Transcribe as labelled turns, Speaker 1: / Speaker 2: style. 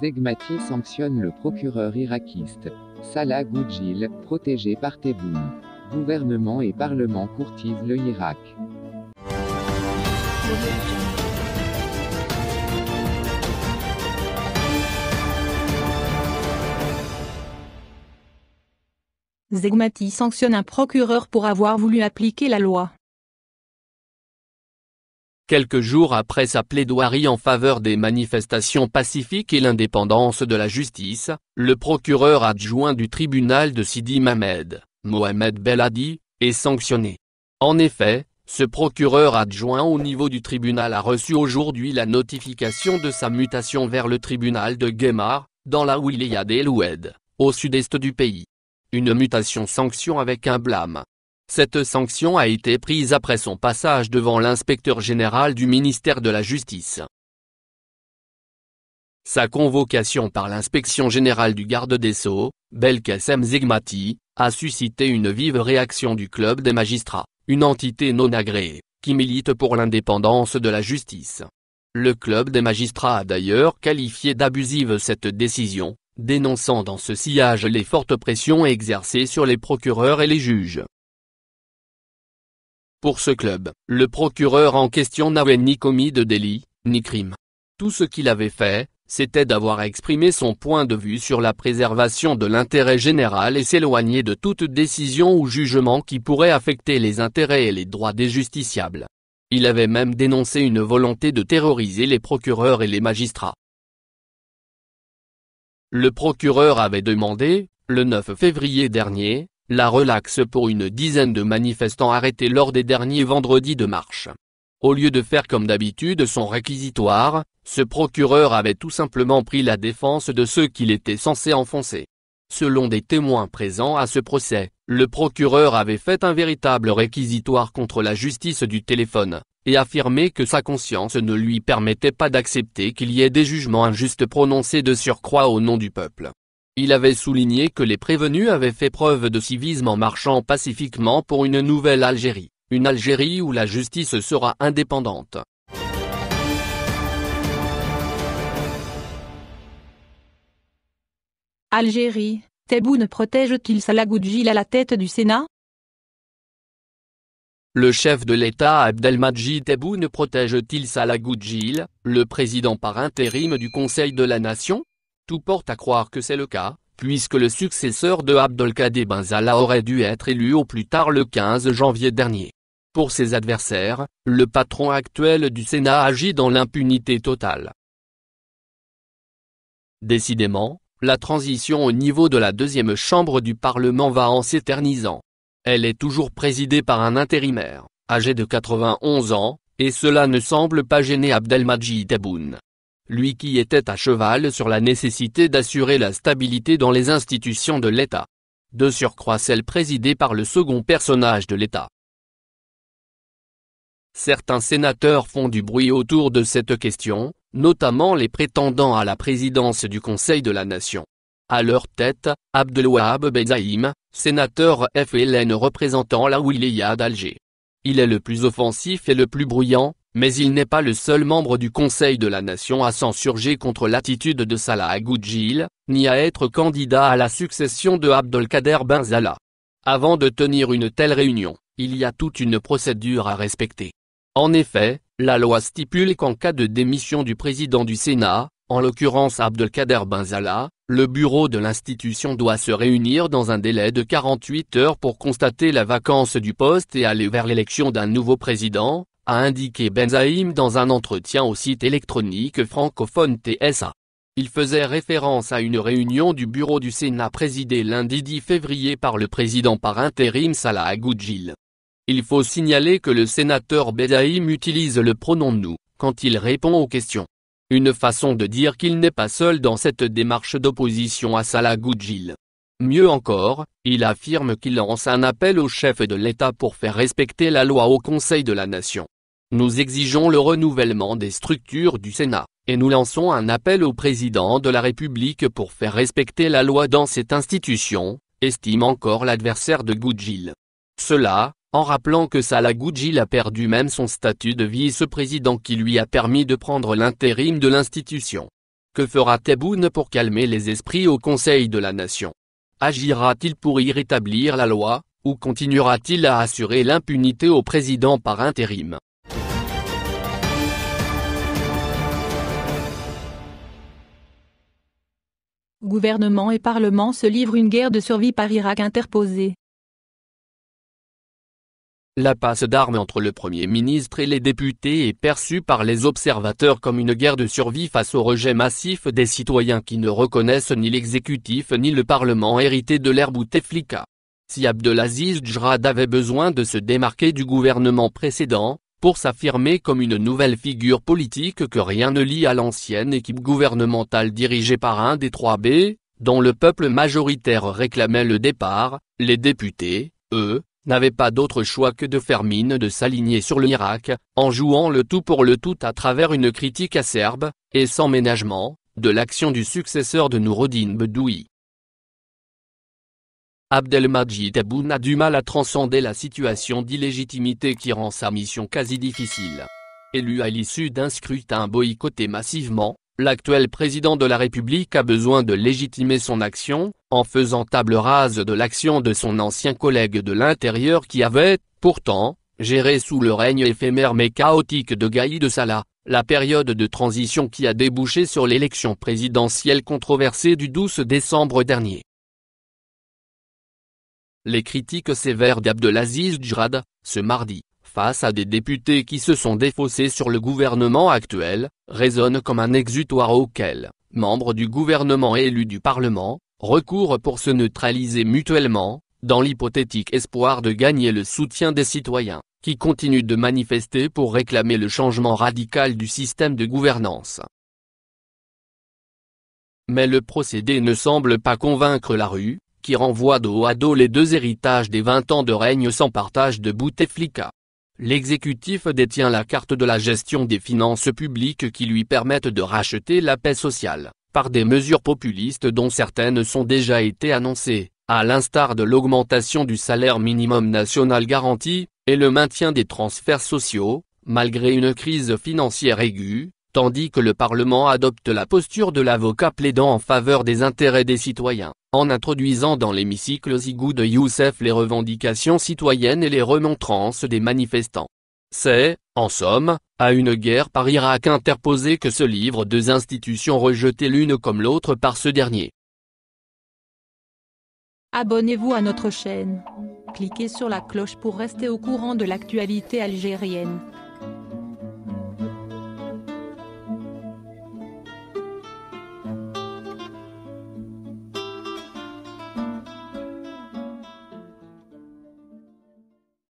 Speaker 1: Zegmati sanctionne le procureur irakiste. Salah Goudjil, protégé par Tebboune. Gouvernement et Parlement courtisent le Irak.
Speaker 2: Zegmati sanctionne un procureur pour avoir voulu appliquer la loi
Speaker 1: quelques jours après sa plaidoirie en faveur des manifestations pacifiques et l'indépendance de la justice, le procureur adjoint du tribunal de Sidi Mamed, Mohamed Beladi, est sanctionné. En effet, ce procureur adjoint au niveau du tribunal a reçu aujourd'hui la notification de sa mutation vers le tribunal de Guémar, dans la wilaya d'El Oued, au sud-est du pays. Une mutation sanction avec un blâme. Cette sanction a été prise après son passage devant l'inspecteur général du ministère de la Justice. Sa convocation par l'inspection générale du garde des Sceaux, Belkacem Zigmati, a suscité une vive réaction du club des magistrats, une entité non agréée, qui milite pour l'indépendance de la justice. Le club des magistrats a d'ailleurs qualifié d'abusive cette décision, dénonçant dans ce sillage les fortes pressions exercées sur les procureurs et les juges. Pour ce club, le procureur en question n'avait ni commis de délit, ni crime. Tout ce qu'il avait fait, c'était d'avoir exprimé son point de vue sur la préservation de l'intérêt général et s'éloigner de toute décision ou jugement qui pourrait affecter les intérêts et les droits des justiciables. Il avait même dénoncé une volonté de terroriser les procureurs et les magistrats. Le procureur avait demandé, le 9 février dernier, la relaxe pour une dizaine de manifestants arrêtés lors des derniers vendredis de marche. Au lieu de faire comme d'habitude son réquisitoire, ce procureur avait tout simplement pris la défense de ceux qu'il était censé enfoncer. Selon des témoins présents à ce procès, le procureur avait fait un véritable réquisitoire contre la justice du téléphone, et affirmé que sa conscience ne lui permettait pas d'accepter qu'il y ait des jugements injustes prononcés de surcroît au nom du peuple. Il avait souligné que les prévenus avaient fait preuve de civisme en marchant pacifiquement pour une nouvelle Algérie, une Algérie où la justice sera indépendante.
Speaker 2: Algérie, ne protège-t-il Salagoudjil à la tête du Sénat
Speaker 1: le chef de l'État Abdelmadjid Tebboune protège-t-il Salah le président par intérim du Conseil de la Nation tout porte à croire que c'est le cas, puisque le successeur de Abdelkader Benzala aurait dû être élu au plus tard le 15 janvier dernier. Pour ses adversaires, le patron actuel du Sénat agit dans l'impunité totale. Décidément, la transition au niveau de la deuxième chambre du Parlement va en s'éternisant. Elle est toujours présidée par un intérimaire, âgé de 91 ans, et cela ne semble pas gêner Abdelmajid Aboun, lui qui était à cheval sur la nécessité d'assurer la stabilité dans les institutions de l'État. De surcroît celle présidée par le second personnage de l'État. Certains sénateurs font du bruit autour de cette question, notamment les prétendants à la présidence du Conseil de la Nation. À leur tête, Abdelwahab Bezaïm, sénateur FLN représentant la Wilaya d'Alger. Il est le plus offensif et le plus bruyant, mais il n'est pas le seul membre du Conseil de la Nation à s'insurger contre l'attitude de Salah Agoudjil, ni à être candidat à la succession de Abdelkader Benzala. Avant de tenir une telle réunion, il y a toute une procédure à respecter. En effet, la loi stipule qu'en cas de démission du président du Sénat, en l'occurrence Abdelkader Benzala, le bureau de l'institution doit se réunir dans un délai de 48 heures pour constater la vacance du poste et aller vers l'élection d'un nouveau président, a indiqué Benzaïm dans un entretien au site électronique francophone TSA. Il faisait référence à une réunion du bureau du Sénat présidée lundi 10 février par le président par intérim Salah Agoudjil. Il faut signaler que le sénateur Benzaïm utilise le pronom nous quand il répond aux questions. Une façon de dire qu'il n'est pas seul dans cette démarche d'opposition à Salah Goudjil. Mieux encore, il affirme qu'il lance un appel au chef de l'État pour faire respecter la loi au Conseil de la Nation. Nous exigeons le renouvellement des structures du Sénat, et nous lançons un appel au président de la République pour faire respecter la loi dans cette institution, estime encore l'adversaire de Goudjil. Cela, en rappelant que Salah Goudjil a perdu même son statut de vice-président qui lui a permis de prendre l'intérim de l'institution. Que fera Tebboune pour calmer les esprits au Conseil de la Nation Agira-t-il pour y rétablir la loi, ou continuera-t-il à assurer l'impunité au président par intérim
Speaker 2: Gouvernement et Parlement se livrent une guerre de survie par Irak interposée.
Speaker 1: La passe d'armes entre le Premier ministre et les députés est perçue par les observateurs comme une guerre de survie face au rejet massif des citoyens qui ne reconnaissent ni l'exécutif ni le Parlement hérité de l'ère Bouteflika. Si Abdelaziz Djrad avait besoin de se démarquer du gouvernement précédent, pour s'affirmer comme une nouvelle figure politique que rien ne lie à l'ancienne équipe gouvernementale dirigée par un des trois b dont le peuple majoritaire réclamait le départ, les députés, eux, n'avait pas d'autre choix que de faire mine de s'aligner sur l'Irak, en jouant le tout pour le tout à travers une critique acerbe, et sans ménagement, de l'action du successeur de Noureddin Bedoui. Abdelmajid Aboun a du mal à transcender la situation d'illégitimité qui rend sa mission quasi difficile. Élu à l'issue d'un scrutin boycotté massivement, L'actuel président de la République a besoin de légitimer son action, en faisant table rase de l'action de son ancien collègue de l'intérieur qui avait, pourtant, géré sous le règne éphémère mais chaotique de Gaïd de Salah, la période de transition qui a débouché sur l'élection présidentielle controversée du 12 décembre dernier. Les critiques sévères d'Abdelaziz Djrad, ce mardi, face à des députés qui se sont défaussés sur le gouvernement actuel, résonne comme un exutoire auquel, membres du gouvernement et élus du Parlement, recourent pour se neutraliser mutuellement, dans l'hypothétique espoir de gagner le soutien des citoyens, qui continuent de manifester pour réclamer le changement radical du système de gouvernance. Mais le procédé ne semble pas convaincre la rue, qui renvoie dos à dos les deux héritages des 20 ans de règne sans partage de Bouteflika l'exécutif détient la carte de la gestion des finances publiques qui lui permettent de racheter la paix sociale, par des mesures populistes dont certaines sont déjà été annoncées, à l'instar de l'augmentation du salaire minimum national garanti, et le maintien des transferts sociaux, malgré une crise financière aiguë, tandis que le Parlement adopte la posture de l'avocat plaidant en faveur des intérêts des citoyens, en introduisant dans l'hémicycle Zigou de Youssef les revendications citoyennes et les remontrances des manifestants. C'est, en somme, à une guerre par Irak interposée que se livrent deux institutions rejetées l'une comme l'autre par ce dernier.
Speaker 2: Abonnez-vous à notre chaîne. Cliquez sur la cloche pour rester au courant de l'actualité algérienne.